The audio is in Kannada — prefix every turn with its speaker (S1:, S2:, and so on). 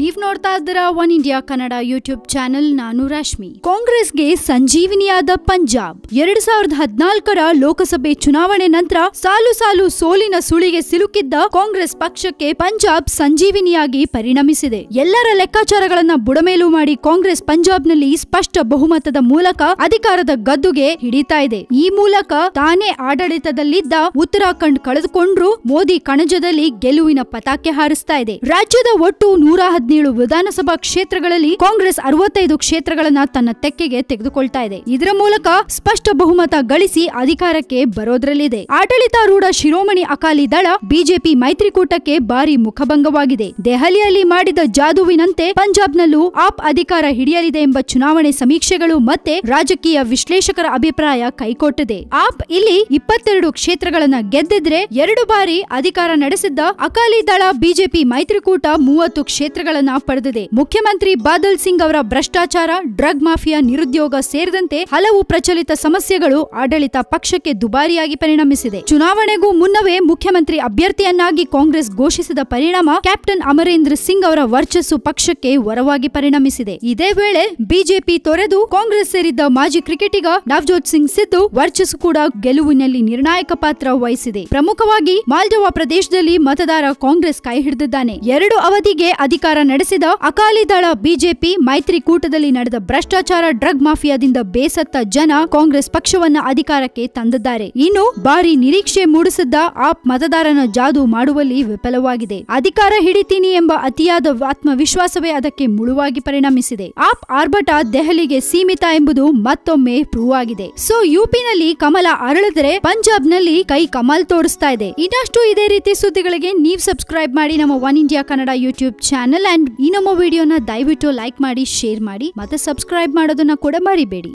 S1: ನೀವ್ ನೋಡ್ತಾ ಇದ್ದೀರ one India Kannada YouTube channel ನಾನು ರಶ್ಮಿ ಕಾಂಗ್ರೆಸ್ಗೆ ಸಂಜೀವಿನಿಯಾದ ಪಂಜಾಬ್ ಎರಡ್ ಸಾವಿರದ ಹದಿನಾಲ್ಕರ ಲೋಕಸಭೆ ಚುನಾವಣೆ ನಂತರ ಸಾಲು ಸಾಲು ಸೋಲಿನ ಸುಳಿಗೆ ಸಿಲುಕಿದ್ದ ಕಾಂಗ್ರೆಸ್ ಪಕ್ಷಕ್ಕೆ ಪಂಜಾಬ್ ಸಂಜೀವಿನಿಯಾಗಿ ಪರಿಣಮಿಸಿದೆ ಎಲ್ಲರ ಲೆಕ್ಕಾಚಾರಗಳನ್ನ ಬುಡಮೇಲು ಮಾಡಿ ಕಾಂಗ್ರೆಸ್ ಪಂಜಾಬ್ನಲ್ಲಿ ಸ್ಪಷ್ಟ ಬಹುಮತದ ಮೂಲಕ ಅಧಿಕಾರದ ಗದ್ದುಗೆ ಹಿಡಿತಾ ಇದೆ ಈ ಮೂಲಕ ತಾನೇ ಆಡಳಿತದಲ್ಲಿದ್ದ ಉತ್ತರಾಖಂಡ್ ಕಳೆದುಕೊಂಡ್ರು ಮೋದಿ ಕಣಜದಲ್ಲಿ ಗೆಲುವಿನ ಪತಾಕೆ ಹಾರಿಸ್ತಾ ಇದೆ ರಾಜ್ಯದ ಒಟ್ಟು ನೂರ ಹದಿನೇಳು ವಿಧಾನಸಭಾ ಕ್ಷೇತ್ರಗಳಲ್ಲಿ ಕಾಂಗ್ರೆಸ್ ಅರವತ್ತೈದು ಕ್ಷೇತ್ರಗಳನ್ನ ತನ್ನ ತೆಕ್ಕೆಗೆ ತೆಗೆದುಕೊಳ್ತಾ ಇದೆ ಇದರ ಮೂಲಕ ಸ್ಪಷ್ಟ ಬಹುಮತ ಗಳಿಸಿ ಅಧಿಕಾರಕ್ಕೆ ಬರೋದ್ರಲ್ಲಿದೆ ಆಡಳಿತಾರೂಢ ಶಿರೋಮಣಿ ಅಕಾಲಿ ದಳ ಬಿಜೆಪಿ ಮೈತ್ರಿಕೂಟಕ್ಕೆ ಭಾರಿ ಮುಖಭಂಗವಾಗಿದೆ ದೆಹಲಿಯಲ್ಲಿ ಮಾಡಿದ ಜಾದುವಿನಂತೆ ಪಂಜಾಬ್ನಲ್ಲೂ ಆಪ್ ಅಧಿಕಾರ ಹಿಡಿಯಲಿದೆ ಎಂಬ ಚುನಾವಣೆ ಸಮೀಕ್ಷೆಗಳು ಮತ್ತೆ ರಾಜಕೀಯ ವಿಶ್ಲೇಷಕರ ಅಭಿಪ್ರಾಯ ಕೈಕೊಟ್ಟಿದೆ ಆಪ್ ಇಲ್ಲಿ ಇಪ್ಪತ್ತೆರಡು ಕ್ಷೇತ್ರಗಳನ್ನ ಗೆದ್ದಿದ್ರೆ ಎರಡು ಬಾರಿ ಅಧಿಕಾರ ನಡೆಸಿದ್ದ ಅಕಾಲಿ ದಳ ಬಿಜೆಪಿ ಮೈತ್ರಿಕೂಟ ಮೂವತ್ತು ಕ್ಷೇತ್ರಗಳ ಗೆಲುವುಗಳನ್ನ ಪಡೆದಿದೆ ಮುಖ್ಯಮಂತ್ರಿ ಬಾದಲ್ ಸಿಂಗ್ ಅವರ ಭ್ರಷ್ಟಾಚಾರ ಡ್ರಗ್ ಮಾಫಿಯಾ ನಿರುದ್ಯೋಗ ಸೇರಿದಂತೆ ಹಲವು ಪ್ರಚಲಿತ ಸಮಸ್ಯೆಗಳು ಆಡಳಿತ ಪಕ್ಷಕ್ಕೆ ದುಬಾರಿಯಾಗಿ ಪರಿಣಮಿಸಿದೆ ಚುನಾವಣೆಗೂ ಮುನ್ನವೇ ಮುಖ್ಯಮಂತ್ರಿ ಅಭ್ಯರ್ಥಿಯನ್ನಾಗಿ ಕಾಂಗ್ರೆಸ್ ಘೋಷಿಸಿದ ಪರಿಣಾಮ ಕ್ಯಾಪ್ಟನ್ ಅಮರೇಂದ್ರ ಸಿಂಗ್ ಅವರ ವರ್ಚಸ್ಸು ಪಕ್ಷಕ್ಕೆ ವರವಾಗಿ ಪರಿಣಮಿಸಿದೆ ಇದೇ ವೇಳೆ ಬಿಜೆಪಿ ತೊರೆದು ಕಾಂಗ್ರೆಸ್ ಸೇರಿದ್ದ ಮಾಜಿ ಕ್ರಿಕೆಟಿಗ ನವಜೋತ್ ಸಿಂಗ್ ಸಿದ್ದು ವರ್ಚಸ್ಸು ಕೂಡ ಗೆಲುವಿನಲ್ಲಿ ನಿರ್ಣಾಯಕ ಪಾತ್ರ ವಹಿಸಿದೆ ಪ್ರಮುಖವಾಗಿ ಮಾಲ್ಡೋವಾ ಪ್ರದೇಶದಲ್ಲಿ ಮತದಾರ ಕಾಂಗ್ರೆಸ್ ಕೈ ಹಿಡಿದಿದ್ದಾನೆ ಎರಡು ಅವಧಿಗೆ ಅಧಿಕಾರ ನಡೆಸಿದ ದಳ ಬಿಜೆಪಿ ಮೈತ್ರಿಕೂಟದಲ್ಲಿ ನಡೆದ ಭ್ರಷ್ಟಾಚಾರ ಡ್ರಗ್ ಮಾಫಿಯಾದಿಂದ ಬೇಸತ್ತ ಜನ ಕಾಂಗ್ರೆಸ್ ಪಕ್ಷವನ್ನ ಅಧಿಕಾರಕ್ಕೆ ತಂದಿದ್ದಾರೆ ಇನ್ನು ಭಾರಿ ನಿರೀಕ್ಷೆ ಮೂಡಿಸಿದ್ದ ಆಪ್ ಮತದಾರನ ಜಾದು ಮಾಡುವಲ್ಲಿ ವಿಫಲವಾಗಿದೆ ಅಧಿಕಾರ ಹಿಡಿತೀನಿ ಎಂಬ ಅತಿಯಾದ ಆತ್ಮವಿಶ್ವಾಸವೇ ಅದಕ್ಕೆ ಮುಳುವಾಗಿ ಪರಿಣಮಿಸಿದೆ ಆಪ್ ಆರ್ಭಟ ದೆಹಲಿಗೆ ಸೀಮಿತ ಎಂಬುದು ಮತ್ತೊಮ್ಮೆ ಪ್ರೂವ್ ಆಗಿದೆ ಸೊ ಯುಪಿನಲ್ಲಿ ಕಮಲ ಅರಳಿದ್ರೆ ಪಂಜಾಬ್ ನಲ್ಲಿ ಕೈ ಕಮಲ್ ತೋರಿಸ್ತಾ ಇದೆ ಇನ್ನಷ್ಟು ಇದೇ ರೀತಿ ಸುದ್ದಿಗಳಿಗೆ ನೀವು ಸಬ್ಸ್ಕ್ರೈಬ್ ಮಾಡಿ ನಮ್ಮ one India Kannada YouTube channel and ಈ ನಮ್ಮ ವಿಡಿಯೋನ ದಯವಿಟ್ಟು ಲೈಕ್ ಮಾಡಿ ಶೇರ್ ಮಾಡಿ ಮತ್ತೆ ಸಬ್ಸ್ಕ್ರೈಬ್ ಮಾಡೋದನ್ನ ಕೂಡ ಮರಿಬೇಡಿ